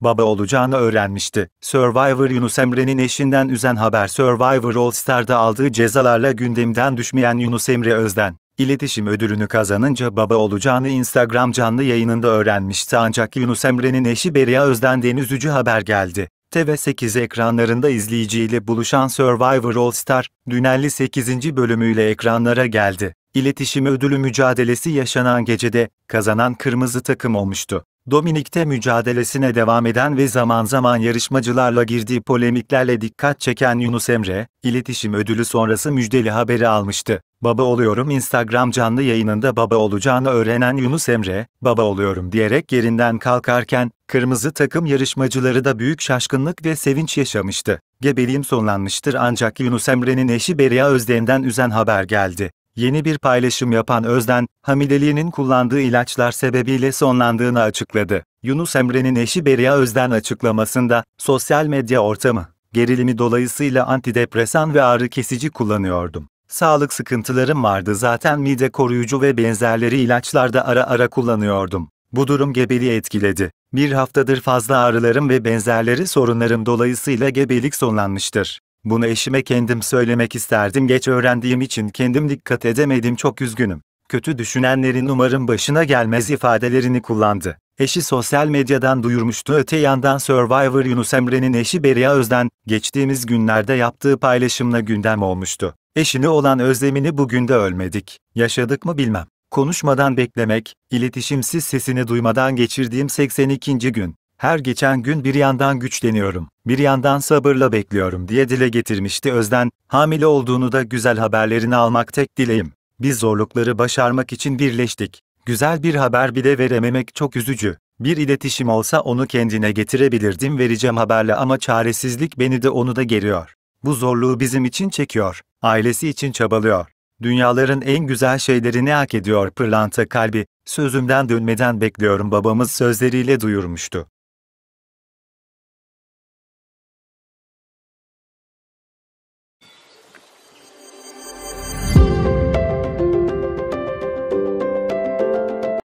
baba olacağını öğrenmişti. Survivor Yunus Emre'nin eşinden üzen haber Survivor All Star'da aldığı cezalarla gündemden düşmeyen Yunus Emre Özden, İletişim ödülünü kazanınca baba olacağını Instagram canlı yayınında öğrenmişti ancak Yunus Emre'nin eşi Beria Özden'den üzücü haber geldi. TV8 ekranlarında izleyiciyle buluşan Survivor All Star, dün 8. bölümüyle ekranlara geldi. İletişim ödülü mücadelesi yaşanan gecede, kazanan kırmızı takım olmuştu. Dominik'te mücadelesine devam eden ve zaman zaman yarışmacılarla girdiği polemiklerle dikkat çeken Yunus Emre, iletişim ödülü sonrası müjdeli haberi almıştı. Baba oluyorum Instagram canlı yayınında baba olacağını öğrenen Yunus Emre, baba oluyorum diyerek yerinden kalkarken, kırmızı takım yarışmacıları da büyük şaşkınlık ve sevinç yaşamıştı. Gebeliğim sonlanmıştır ancak Yunus Emre'nin eşi Beria Özden'den üzen haber geldi. Yeni bir paylaşım yapan Özden, hamileliğinin kullandığı ilaçlar sebebiyle sonlandığını açıkladı. Yunus Emre'nin eşi Beria Özden açıklamasında, sosyal medya ortamı, gerilimi dolayısıyla antidepresan ve ağrı kesici kullanıyordum. Sağlık sıkıntılarım vardı zaten mide koruyucu ve benzerleri ilaçlarda ara ara kullanıyordum. Bu durum gebeliği etkiledi. Bir haftadır fazla ağrılarım ve benzerleri sorunlarım dolayısıyla gebelik sonlanmıştır. Bunu eşime kendim söylemek isterdim geç öğrendiğim için kendim dikkat edemedim çok üzgünüm. Kötü düşünenlerin umarım başına gelmez ifadelerini kullandı. Eşi sosyal medyadan duyurmuştu öte yandan Survivor Yunus Emre'nin eşi Beria Özden, geçtiğimiz günlerde yaptığı paylaşımla gündem olmuştu. Eşini olan özlemini bugün de ölmedik. Yaşadık mı bilmem. Konuşmadan beklemek, iletişimsiz sesini duymadan geçirdiğim 82. gün. Her geçen gün bir yandan güçleniyorum, bir yandan sabırla bekliyorum diye dile getirmişti Özden, hamile olduğunu da güzel haberlerini almak tek dileğim. Biz zorlukları başarmak için birleştik. Güzel bir haber bile verememek çok üzücü. Bir iletişim olsa onu kendine getirebilirdim vereceğim haberle ama çaresizlik beni de onu da geriyor. Bu zorluğu bizim için çekiyor, ailesi için çabalıyor. Dünyaların en güzel şeylerini hak ediyor pırlanta kalbi, sözümden dönmeden bekliyorum babamız sözleriyle duyurmuştu.